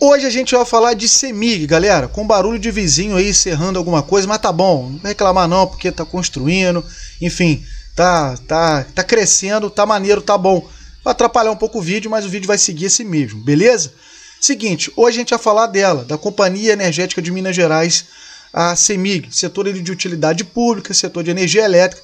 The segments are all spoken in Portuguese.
Hoje a gente vai falar de CEMIG, galera, com barulho de vizinho aí serrando alguma coisa, mas tá bom, não reclamar não, porque tá construindo, enfim, tá, tá, tá crescendo, tá maneiro, tá bom. Vai atrapalhar um pouco o vídeo, mas o vídeo vai seguir esse mesmo, beleza? Seguinte, hoje a gente vai falar dela, da Companhia Energética de Minas Gerais, a CEMIG, setor de utilidade pública, setor de energia elétrica,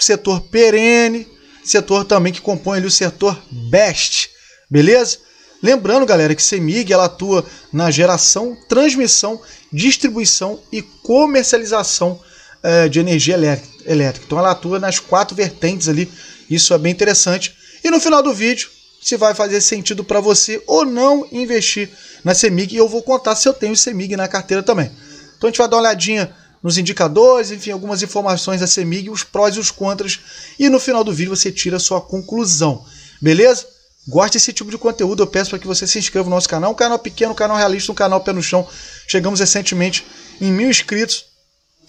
setor perene, setor também que compõe ali o setor BEST, beleza? Lembrando, galera, que CEMIG ela atua na geração, transmissão, distribuição e comercialização eh, de energia elétrica. Então ela atua nas quatro vertentes ali, isso é bem interessante. E no final do vídeo, se vai fazer sentido para você ou não investir na CEMIG, e eu vou contar se eu tenho CEMIG na carteira também. Então a gente vai dar uma olhadinha nos indicadores, enfim, algumas informações da CEMIG, os prós e os contras, e no final do vídeo você tira a sua conclusão, beleza? Gosta desse tipo de conteúdo, eu peço para que você se inscreva no nosso canal, um canal pequeno, um canal realista, um canal pé no chão. Chegamos recentemente em mil inscritos,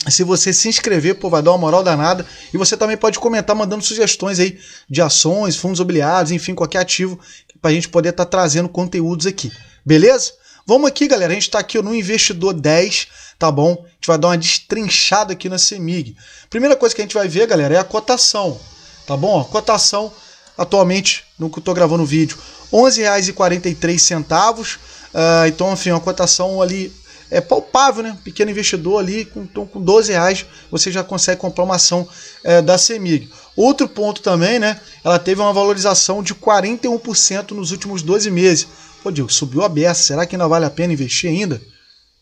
se você se inscrever, pô, vai dar uma moral danada. E você também pode comentar mandando sugestões aí de ações, fundos imobiliários, enfim, qualquer ativo, para a gente poder estar tá trazendo conteúdos aqui. Beleza? Vamos aqui, galera. A gente está aqui no Investidor 10 tá bom? A gente vai dar uma destrinchada aqui na CEMIG. Primeira coisa que a gente vai ver, galera, é a cotação, tá bom? A cotação atualmente, no que eu tô gravando o vídeo, R$ 11,43. Uh, então, enfim, a cotação ali é palpável, né? Pequeno investidor ali, com, então, com 12 reais você já consegue comprar uma ação é, da CEMIG. Outro ponto também, né? Ela teve uma valorização de 41% nos últimos 12 meses. Pô, Diego, subiu a beça. Será que ainda vale a pena investir ainda?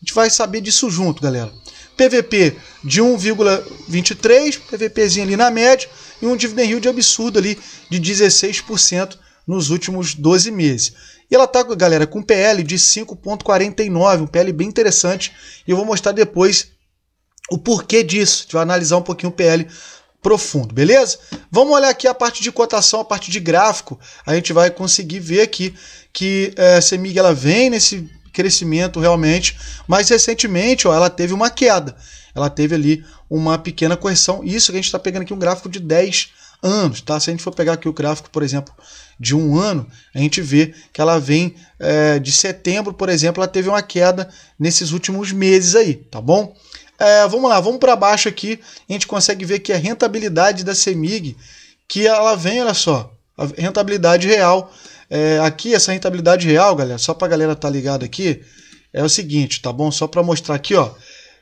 A gente vai saber disso junto, galera. PVP de 1,23, PVPzinho ali na média, e um dividend yield absurdo ali de 16% nos últimos 12 meses. E ela tá, galera, com PL de 5.49, um PL bem interessante, e eu vou mostrar depois o porquê disso. A gente vai analisar um pouquinho o PL profundo, beleza? Vamos olhar aqui a parte de cotação, a parte de gráfico. A gente vai conseguir ver aqui que a eh, Semig CEMIG ela vem nesse crescimento realmente, mas recentemente ó, ela teve uma queda. Ela teve ali uma pequena correção. Isso que a gente está pegando aqui um gráfico de 10 anos, tá? Se a gente for pegar aqui o gráfico, por exemplo, de um ano, a gente vê que ela vem é, de setembro, por exemplo, ela teve uma queda nesses últimos meses aí, tá bom? É, vamos lá, vamos para baixo aqui, a gente consegue ver que a rentabilidade da CEMIG, que ela vem, olha só, a rentabilidade real é, aqui, essa rentabilidade real, galera, só para a galera estar tá ligada aqui, é o seguinte, tá bom? Só para mostrar aqui, ó.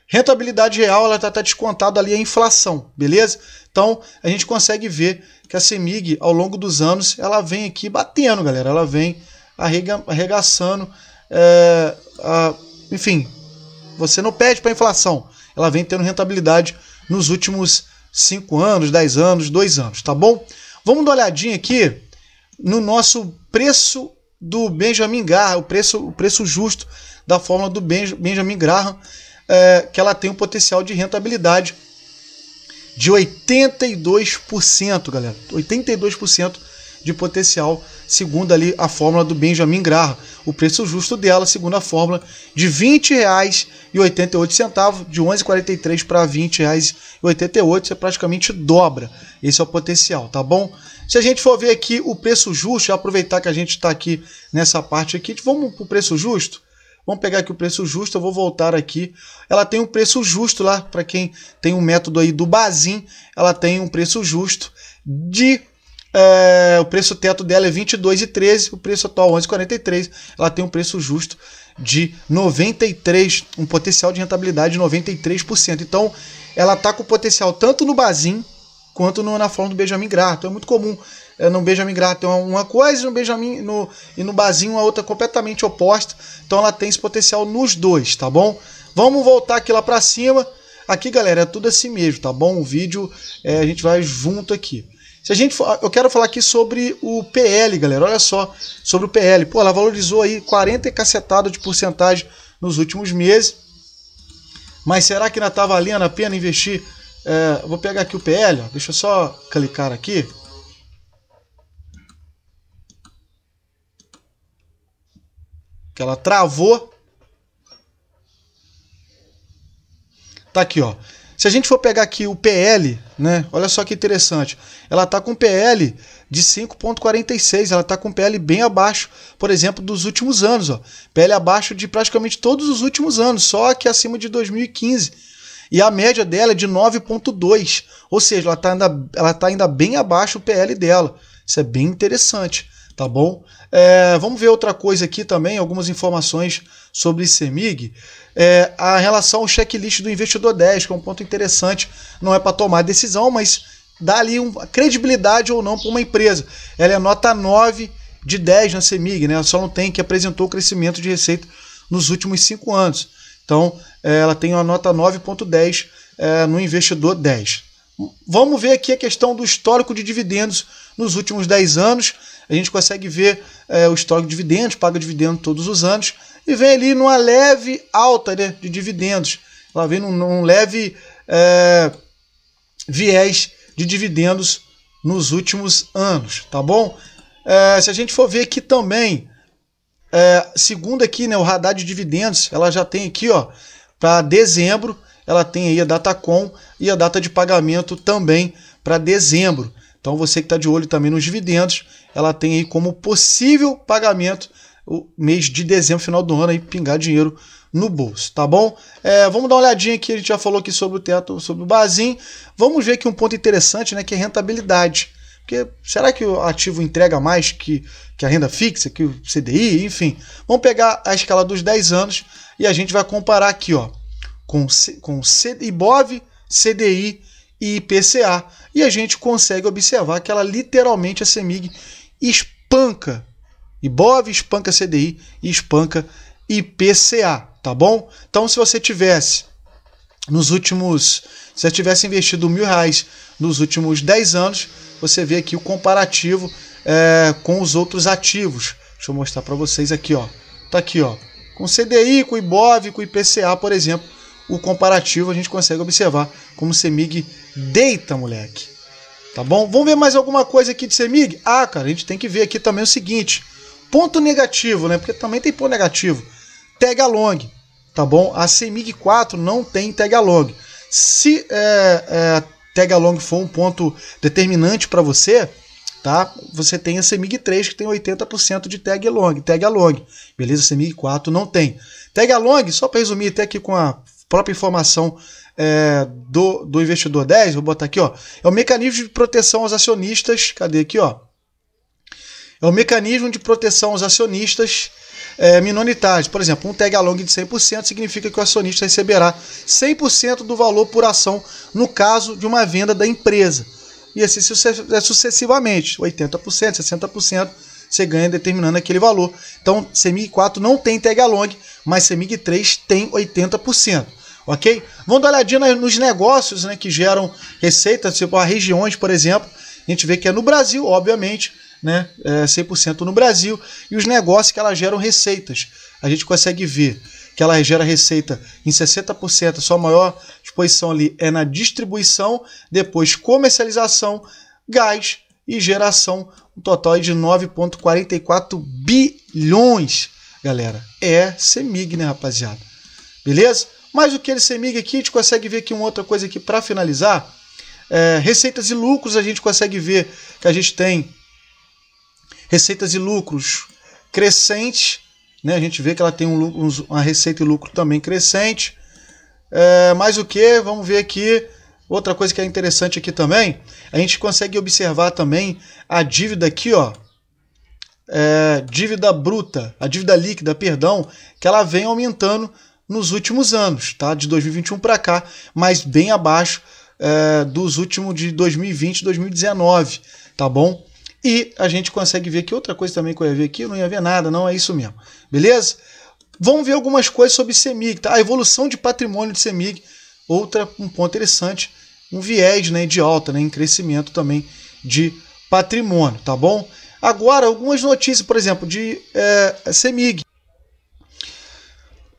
Rentabilidade real, ela está tá, tá descontada ali a inflação, beleza? Então, a gente consegue ver que a CEMIG, ao longo dos anos, ela vem aqui batendo, galera. Ela vem arrega, arregaçando. É, a, enfim, você não pede para inflação. Ela vem tendo rentabilidade nos últimos 5 anos, 10 anos, 2 anos, tá bom? Vamos dar uma olhadinha aqui no nosso preço do Benjamin Graham, o preço, o preço justo da fórmula do Benjamin Graham, é, que ela tem um potencial de rentabilidade de 82%, galera. 82% de potencial, segundo ali a fórmula do Benjamin Graham. O preço justo dela, segundo a fórmula, de R$ 20,88, de 11,43 para R$ 20,88, você praticamente dobra. Esse é o potencial, tá bom? Se a gente for ver aqui o preço justo, aproveitar que a gente está aqui nessa parte aqui, vamos para o preço justo? Vamos pegar aqui o preço justo, eu vou voltar aqui. Ela tem um preço justo lá, para quem tem um método aí do Bazin, ela tem um preço justo de é, o preço teto dela é 22,13, o preço atual 11,43. Ela tem um preço justo de 93, um potencial de rentabilidade de 93%. Então, ela está com potencial tanto no Bazin quanto no, na forma do Benjamin Graham. Então, é muito comum é, no Benjamin Graham ter é uma coisa e no Benjamin no, e no Bazin uma outra completamente oposta. Então, ela tem esse potencial nos dois, tá bom? Vamos voltar aqui lá para cima. Aqui, galera, é tudo assim mesmo, tá bom? O vídeo é, a gente vai junto aqui. Se a gente for, eu quero falar aqui sobre o PL, galera. Olha só, sobre o PL. Pô, ela valorizou aí 40 e cacetada de porcentagem nos últimos meses. Mas será que ainda tá valendo a pena investir? É, vou pegar aqui o PL, ó. deixa eu só clicar aqui. Que ela travou. Tá aqui, ó. Se a gente for pegar aqui o PL, né? Olha só que interessante. Ela está com PL de 5.46, ela está com PL bem abaixo, por exemplo, dos últimos anos, ó. PL abaixo de praticamente todos os últimos anos, só que acima de 2015 e a média dela é de 9,2, ou seja, ela está ainda, tá ainda bem abaixo o PL dela. Isso é bem interessante tá bom? É, vamos ver outra coisa aqui também, algumas informações sobre CEMIG. É, a relação ao checklist do investidor 10, que é um ponto interessante, não é para tomar decisão, mas dá ali uma credibilidade ou não para uma empresa. Ela é nota 9 de 10 na CEMIG, né? Só não tem que apresentou crescimento de receita nos últimos cinco anos. Então, é, ela tem uma nota 9.10 é, no investidor 10. Vamos ver aqui a questão do histórico de dividendos nos últimos 10 anos a gente consegue ver é, o histórico de dividendos, paga dividendo todos os anos, e vem ali numa leve alta né, de dividendos. Ela vem num, num leve é, viés de dividendos nos últimos anos, tá bom? É, se a gente for ver aqui também, é, segundo aqui, né, o radar de dividendos, ela já tem aqui, ó, para dezembro, ela tem aí a data com e a data de pagamento também para dezembro. Então você que está de olho também nos dividendos, ela tem aí como possível pagamento o mês de dezembro, final do ano, aí pingar dinheiro no bolso, tá bom? É, vamos dar uma olhadinha aqui, a gente já falou aqui sobre o teto, sobre o Bazin. Vamos ver aqui um ponto interessante, né, que é rentabilidade. Porque será que o ativo entrega mais que, que a renda fixa, que o CDI, enfim? Vamos pegar a escala dos 10 anos e a gente vai comparar aqui, ó, com, com C, IBOV, CDI e IPCA. E a gente consegue observar que ela literalmente a CEMIG espanca IBOV, espanca CDI e espanca IPCA, tá bom? Então, se você tivesse nos últimos, se você tivesse investido mil reais nos últimos 10 anos, você vê aqui o comparativo é, com os outros ativos. Deixa eu mostrar para vocês aqui, ó. Tá aqui, ó. Com CDI, com IBOV, com IPCA, por exemplo, o comparativo a gente consegue observar como o CEMIG Deita, moleque. Tá bom? Vamos ver mais alguma coisa aqui de Semig? Ah, cara, a gente tem que ver aqui também o seguinte. Ponto negativo, né? Porque também tem ponto negativo. Tag along, tá bom? A Semig 4 não tem tag along. Se é, é, along for um ponto determinante para você, tá? Você tem a Semig 3 que tem 80% de tag long, tag along, beleza? Semig 4 não tem. Tag along, só para resumir até aqui com a própria informação é, do, do investidor 10, vou botar aqui, ó, é o mecanismo de proteção aos acionistas. Cadê aqui, ó? É o mecanismo de proteção aos acionistas é, minoritários. Por exemplo, um tag along de 100% significa que o acionista receberá 100% do valor por ação no caso de uma venda da empresa. E assim é, sucessivamente, 80%, 60%, você ganha determinando aquele valor. Então, CEMIG 4 não tem tag along, mas CEMIG 3 tem 80% ok? Vamos dar uma olhadinha nos negócios né, que geram receitas, tipo a regiões, por exemplo. A gente vê que é no Brasil, obviamente, né, é 100% no Brasil, e os negócios que elas geram receitas. A gente consegue ver que ela gera receita em 60%, sua maior exposição ali é na distribuição, depois comercialização, gás e geração, um total é de 9,44 bilhões, galera. É CEMIG, né, rapaziada? Beleza? Mas o que ele semiga aqui, a gente consegue ver aqui uma outra coisa aqui para finalizar. É, receitas e lucros, a gente consegue ver que a gente tem receitas e lucros crescentes né? A gente vê que ela tem um uma receita e lucro também crescente. É, mais o que? Vamos ver aqui. Outra coisa que é interessante aqui também, a gente consegue observar também a dívida aqui, ó. É, dívida bruta, a dívida líquida, perdão, que ela vem aumentando nos últimos anos, tá? De 2021 para cá, mas bem abaixo é, dos últimos de 2020 2019, tá bom? E a gente consegue ver que outra coisa também que eu ia ver aqui, não ia ver nada, não, é isso mesmo, beleza? Vamos ver algumas coisas sobre CEMIG, tá? A evolução de patrimônio de CEMIG, outra, um ponto interessante, um viés né, de alta, né, em crescimento também de patrimônio, tá bom? Agora, algumas notícias, por exemplo, de é, CEMIG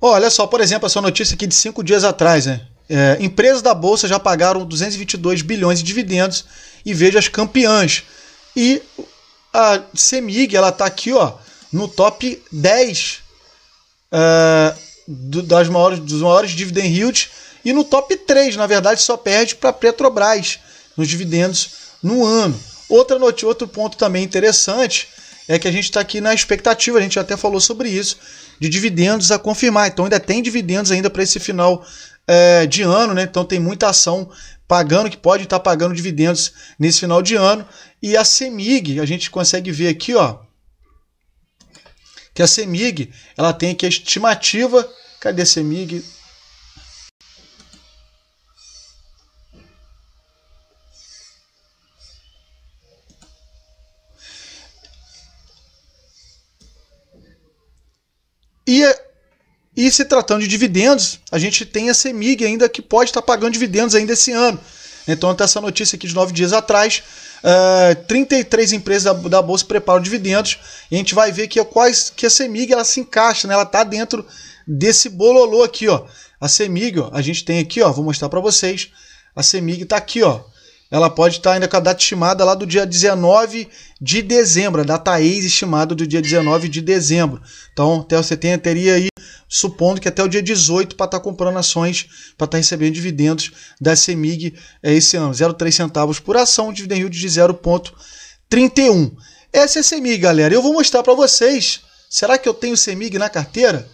olha só, por exemplo, essa notícia aqui de cinco dias atrás, né? É, empresas da Bolsa já pagaram 222 bilhões de dividendos e veja as campeãs. E a Semig ela está aqui, ó, no top 10 é, do, das maiores, dos maiores dividend yields e no top 3, na verdade, só perde para Petrobras nos dividendos no ano. Outra notícia, outro ponto também interessante é que a gente está aqui na expectativa, a gente até falou sobre isso, de dividendos a confirmar. Então ainda tem dividendos ainda para esse final é, de ano, né? Então tem muita ação pagando, que pode estar tá pagando dividendos nesse final de ano. E a CEMIG, a gente consegue ver aqui, ó, que a CEMIG, ela tem aqui a estimativa, cadê a CEMIG? E, e se tratando de dividendos, a gente tem a CEMIG ainda que pode estar tá pagando dividendos ainda esse ano. Então, até essa notícia aqui de nove dias atrás, uh, eh, 33 empresas da, da, Bolsa preparam dividendos e a gente vai ver que, é quais, que a CEMIG ela se encaixa, né? ela está dentro desse bololô aqui. ó. A CEMIG, ó, a gente tem aqui, ó, vou mostrar para vocês, a CEMIG está aqui, ó, ela pode estar ainda com a data estimada lá do dia 19 de dezembro, a data ex-estimada do dia 19 de dezembro. Então, até você tem, teria aí, supondo que até o dia 18 para estar comprando ações, para estar tá recebendo dividendos da CEMIG é, esse ano. 0,3 centavos por ação, dividend yield de 0,31. Essa é a CEMIG, galera. Eu vou mostrar para vocês. Será que eu tenho CEMIG na carteira?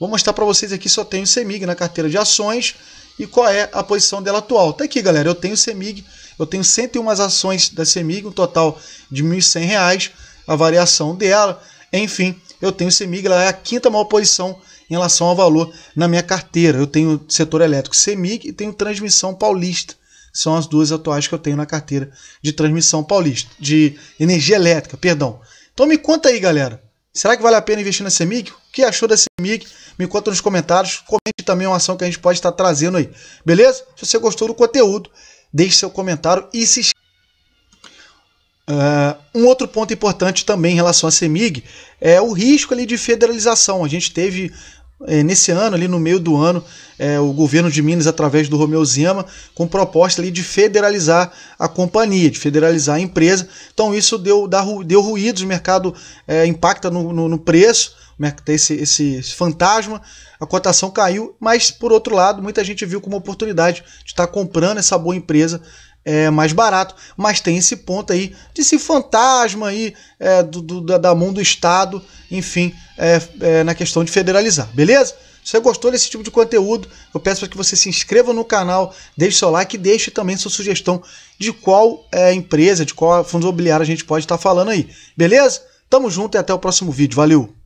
Vou mostrar para vocês aqui, só tenho CEMIG na carteira de ações e qual é a posição dela atual. Tá aqui, galera, eu tenho CEMIG, eu tenho 101 ações da CEMIG, um total de R$ 1.100, a variação dela, enfim, eu tenho CEMIG, ela é a quinta maior posição em relação ao valor na minha carteira. Eu tenho setor elétrico CEMIG e tenho transmissão paulista. São as duas atuais que eu tenho na carteira de transmissão paulista, de energia elétrica, perdão. Então me conta aí, galera. Será que vale a pena investir na CEMIG? O que achou da CEMIG? Me conta nos comentários. Comente também uma ação que a gente pode estar trazendo aí. Beleza? Se você gostou do conteúdo, deixe seu comentário e se uh, um outro ponto importante também em relação à CEMIG é o risco ali de federalização. A gente teve é, nesse ano, ali no meio do ano, é, o governo de Minas, através do Romeu Zema, com proposta ali de federalizar a companhia, de federalizar a empresa. Então isso deu, deu ruídos, o mercado é, impacta no, no, no preço, tem esse, esse, fantasma, a cotação caiu, mas por outro lado, muita gente viu como oportunidade de estar comprando essa boa empresa é, mais barato, mas tem esse ponto aí de se fantasma aí é, do, do, da mão do Estado, enfim, é, é, na questão de federalizar, beleza? Se você gostou desse tipo de conteúdo, eu peço para que você se inscreva no canal, deixe seu like e deixe também sua sugestão de qual é, empresa, de qual fundo imobiliário a gente pode estar tá falando aí, beleza? Tamo junto e até o próximo vídeo, valeu!